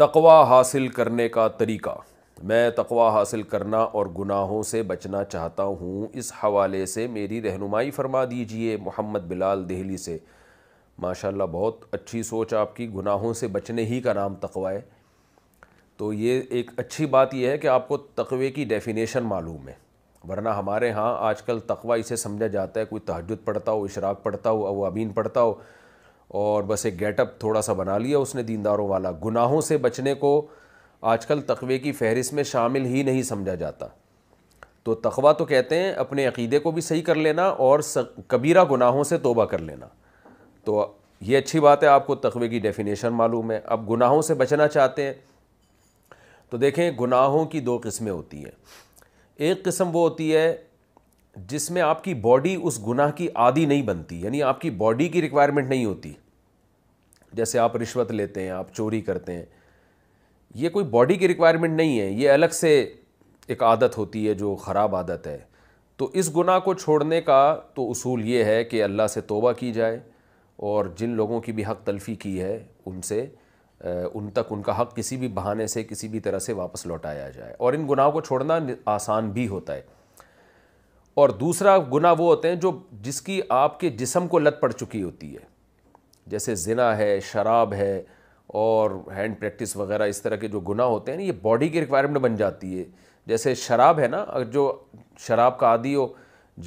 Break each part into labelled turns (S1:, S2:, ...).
S1: तकवा हासिल करने का तरीका मैं तकवा हासिल करना और गुनाहों से बचना चाहता हूँ इस हवाले से मेरी रहनुमाई फरमा दीजिए मोहम्मद बिलाल दिल्ली से माशाल्लाह बहुत अच्छी सोच आपकी गुनाहों से बचने ही का नाम तकवा है तो ये एक अच्छी बात यह है कि आपको तकवे की डेफिनेशन मालूम है वरना हमारे यहाँ आजकल तकवा इसे समझा जाता है कोई तहजद पढ़ता हो इशराक पढ़ता हो अवाबीन पढ़ता हो और बस एक गेटअप थोड़ा सा बना लिया उसने दीनदारों वाला गुनाहों से बचने को आजकल तकवे की फहरिस्त में शामिल ही नहीं समझा जाता तो तकवा तो कहते हैं अपने अकीदे को भी सही कर लेना और कबीरा गुनाहों से तोबा कर लेना तो ये अच्छी बात है आपको तकवे की डेफिनेशन मालूम है अब गुनाहों से बचना चाहते हैं तो देखें गुनाहों की दो किस्में होती हैं एक किस्म वो होती है जिसमें आपकी बॉडी उस गुनाह की आदि नहीं बनती यानी आपकी बॉडी की रिक्वायरमेंट नहीं होती जैसे आप रिश्वत लेते हैं आप चोरी करते हैं ये कोई बॉडी की रिक्वायरमेंट नहीं है ये अलग से एक आदत होती है जो ख़राब आदत है तो इस गुनाह को छोड़ने का तो असूल ये है कि अल्लाह से तोबा की जाए और जिन लोगों की भी हक़ तलफ़ी की है उनसे उन तक उनका हक़ किसी भी बहाने से किसी भी तरह से वापस लौटाया जाए और इन गुनाहों को छोड़ना आसान भी होता है और दूसरा गुनाह वो होते हैं जो जिसकी आपके जिसम को लत पड़ चुकी होती है जैसे ज़िना है शराब है और हैंड प्रैक्टिस वगैरह इस तरह के जो गुनाह होते हैं ये बॉडी की रिक्वायरमेंट बन जाती है जैसे शराब है ना अगर जो शराब का आदि हो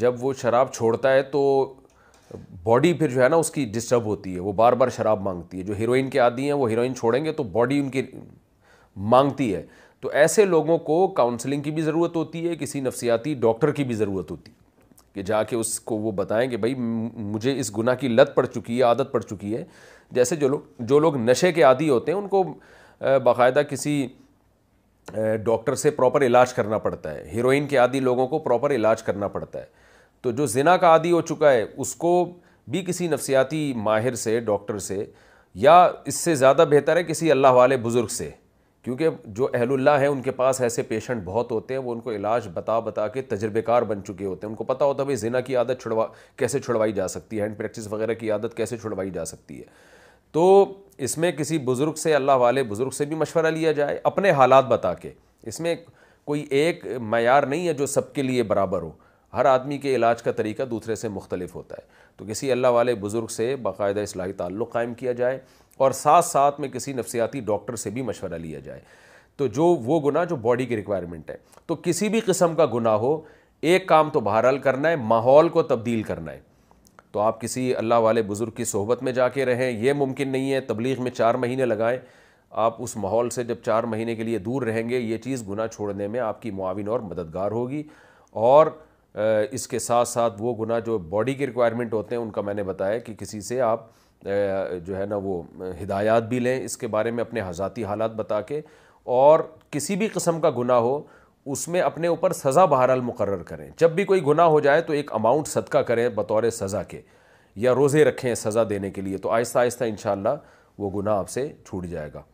S1: जब वो शराब छोड़ता है तो बॉडी फिर जो है ना उसकी डिस्टर्ब होती है वो बार बार शराब मांगती है जो हीरोइन के आदि हैं वो हीरोइन छोड़ेंगे तो बॉडी उनकी मांगती है तो ऐसे लोगों को काउंसलिंग की भी ज़रूरत होती है किसी नफसियाती डॉक्टर की भी ज़रूरत होती है कि जाके उसको वो बताएं कि भाई मुझे इस गुना की लत पड़ चुकी है आदत पड़ चुकी है जैसे जो लोग जो लोग नशे के आदि होते हैं उनको बाकायदा किसी डॉक्टर से प्रॉपर इलाज करना पड़ता है हीरोइन के आदि लोगों को प्रॉपर इलाज करना पड़ता है तो जो जिना का आदि हो चुका है उसको भी किसी नफसियाती माहिर से डॉक्टर से या इससे ज़्यादा बेहतर है किसी अल्लाह वाले बुज़ुर्ग से क्योंकि जो अहलुल्ला हैं उनके पास ऐसे पेशेंट बहुत होते हैं वो उनको इलाज बता बता के तजर्बेकार बन चुके होते हैं उनको पता होता है भाई जिना की आदत छुड़वा कैसे छुड़वाई जा सकती है हैंड प्रैक्टिस वगैरह की आदत कैसे छुड़वाई जा सकती है तो इसमें किसी बुज़ुर्ग से अल्लाह वाले बुज़ुर्ग से भी मशवरा लिया जाए अपने हालात बता के इसमें कोई एक मैार नहीं है जो सबके लिए बराबर हो हर आदमी के इलाज का तरीका दूसरे से मुख्तलिफ होता है तो किसी अल्लाह वाले बुज़ुर्ग से बाकायदा असलाही ताल्लुक़ कायम किया जाए और साथ साथ में किसी नफसियाती डॉक्टर से भी मशवरा लिया जाए तो जो वो गुना जो बॉडी की रिक्वायरमेंट है तो किसी भी किस्म का गुना हो एक काम तो बहरहाल करना है माहौल को तब्दील करना है तो आप किसी अल्लाह वाले बुज़ुर्ग की सोहबत में जा जाके रहें यह मुमकिन नहीं है तबलीग में चार महीने लगाएँ आप उस माहौल से जब चार महीने के लिए दूर रहेंगे ये चीज़ गुना छोड़ने में आपकी मुआविन और मददगार होगी और इसके साथ साथ वो गुना जो बॉडी के रिक्वायरमेंट होते हैं उनका मैंने बताया कि किसी से आप जो है ना वो हिदायत भी लें इसके बारे में अपने हजाती हालात बता के और किसी भी कस्म का गुना हो उसमें अपने ऊपर सज़ा बहरहाल मुकर करें जब भी कोई गुना हो जाए तो एक अमाउंट सदका करें बतौर सज़ा के या रोज़े रखें सज़ा देने के लिए तो आहिस्ता आहिस्ता इन वो गुना आपसे छूट जाएगा